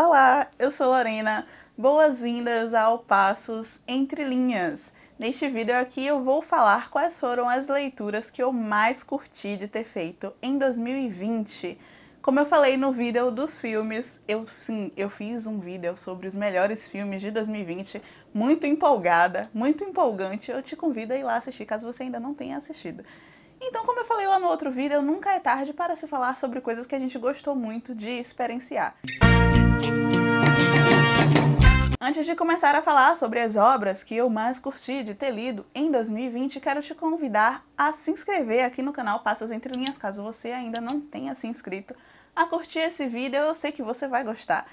Olá, eu sou Lorena. Boas-vindas ao Passos Entre Linhas. Neste vídeo aqui eu vou falar quais foram as leituras que eu mais curti de ter feito em 2020. Como eu falei no vídeo dos filmes, eu sim, eu fiz um vídeo sobre os melhores filmes de 2020, muito empolgada, muito empolgante. Eu te convido a ir lá assistir caso você ainda não tenha assistido. Então, como eu falei lá no outro vídeo, nunca é tarde para se falar sobre coisas que a gente gostou muito de experienciar. Antes de começar a falar sobre as obras que eu mais curti de ter lido em 2020, quero te convidar a se inscrever aqui no canal Passas Entre Linhas, caso você ainda não tenha se inscrito, a curtir esse vídeo, eu sei que você vai gostar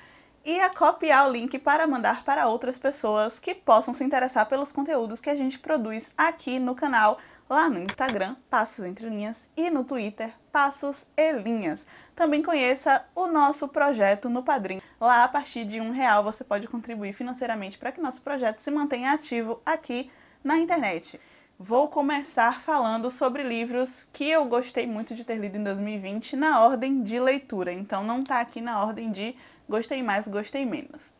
e a copiar o link para mandar para outras pessoas que possam se interessar pelos conteúdos que a gente produz aqui no canal, lá no Instagram, Passos Entre Linhas, e no Twitter, Passos e Linhas. Também conheça o nosso projeto no Padrim. Lá, a partir de um real, você pode contribuir financeiramente para que nosso projeto se mantenha ativo aqui na internet vou começar falando sobre livros que eu gostei muito de ter lido em 2020 na ordem de leitura. Então não está aqui na ordem de gostei mais, gostei menos.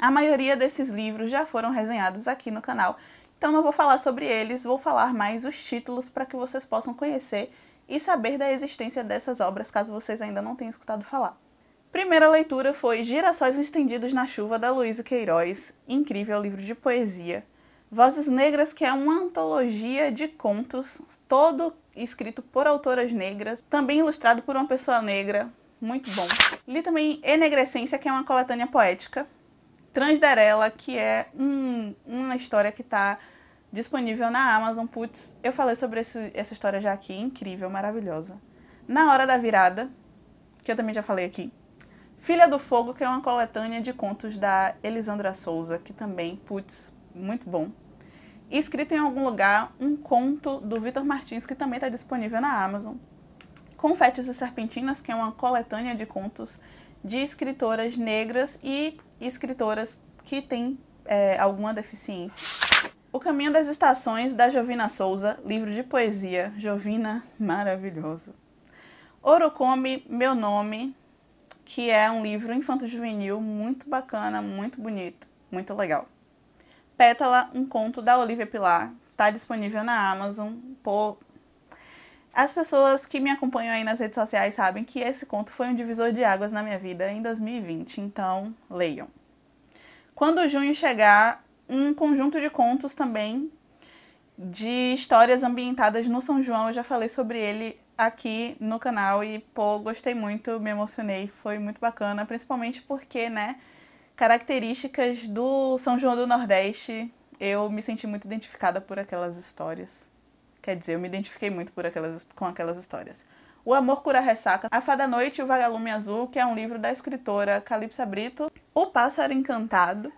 A maioria desses livros já foram resenhados aqui no canal, então não vou falar sobre eles, vou falar mais os títulos para que vocês possam conhecer e saber da existência dessas obras caso vocês ainda não tenham escutado falar. Primeira leitura foi Girassóis Estendidos na Chuva, da Luísa Queiroz, incrível livro de poesia Vozes Negras, que é uma antologia de contos, todo escrito por autoras negras, também ilustrado por uma pessoa negra, muito bom. Li também Enegrescência, que é uma coletânea poética, Transderela, que é um, uma história que está disponível na Amazon. Putz, eu falei sobre esse, essa história já aqui, incrível, maravilhosa. Na Hora da Virada, que eu também já falei aqui. Filha do Fogo, que é uma coletânea de contos da Elisandra Souza, que também, putz, muito bom. E escrito em algum lugar um conto do Vitor Martins, que também está disponível na Amazon. Confetes e Serpentinas, que é uma coletânea de contos de escritoras negras e escritoras que têm é, alguma deficiência. O Caminho das Estações, da Jovina Souza, livro de poesia. Jovina, maravilhosa. Orocome, Meu Nome, que é um livro infanto-juvenil muito bacana, muito bonito, muito legal. Pétala, um conto da Olivia Pilar, tá disponível na Amazon. As pessoas que me acompanham aí nas redes sociais sabem que esse conto foi um divisor de águas na minha vida em 2020, então leiam. Quando junho chegar, um conjunto de contos também de histórias ambientadas no São João, eu já falei sobre ele aqui no canal e pô, gostei muito, me emocionei, foi muito bacana, principalmente porque, né, características do São João do Nordeste, eu me senti muito identificada por aquelas histórias. Quer dizer, eu me identifiquei muito por aquelas, com aquelas histórias. O Amor Cura Ressaca, A Fada Noite e o Vagalume Azul, que é um livro da escritora Calypso Brito, O Pássaro Encantado,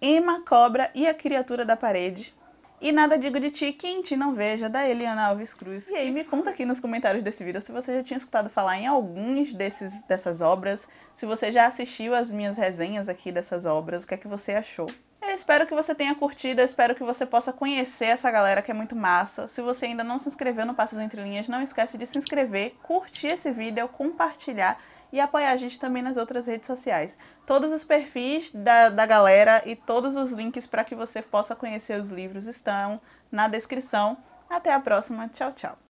Emma Cobra e a Criatura da Parede, e nada digo de ti, quente não veja, da Eliana Alves Cruz. E aí, me conta aqui nos comentários desse vídeo se você já tinha escutado falar em alguns desses, dessas obras, se você já assistiu as minhas resenhas aqui dessas obras, o que é que você achou. Eu espero que você tenha curtido, eu espero que você possa conhecer essa galera que é muito massa. Se você ainda não se inscreveu no Passos Entre Linhas, não esquece de se inscrever, curtir esse vídeo, compartilhar e apoiar a gente também nas outras redes sociais. Todos os perfis da, da galera e todos os links para que você possa conhecer os livros estão na descrição. Até a próxima. Tchau, tchau.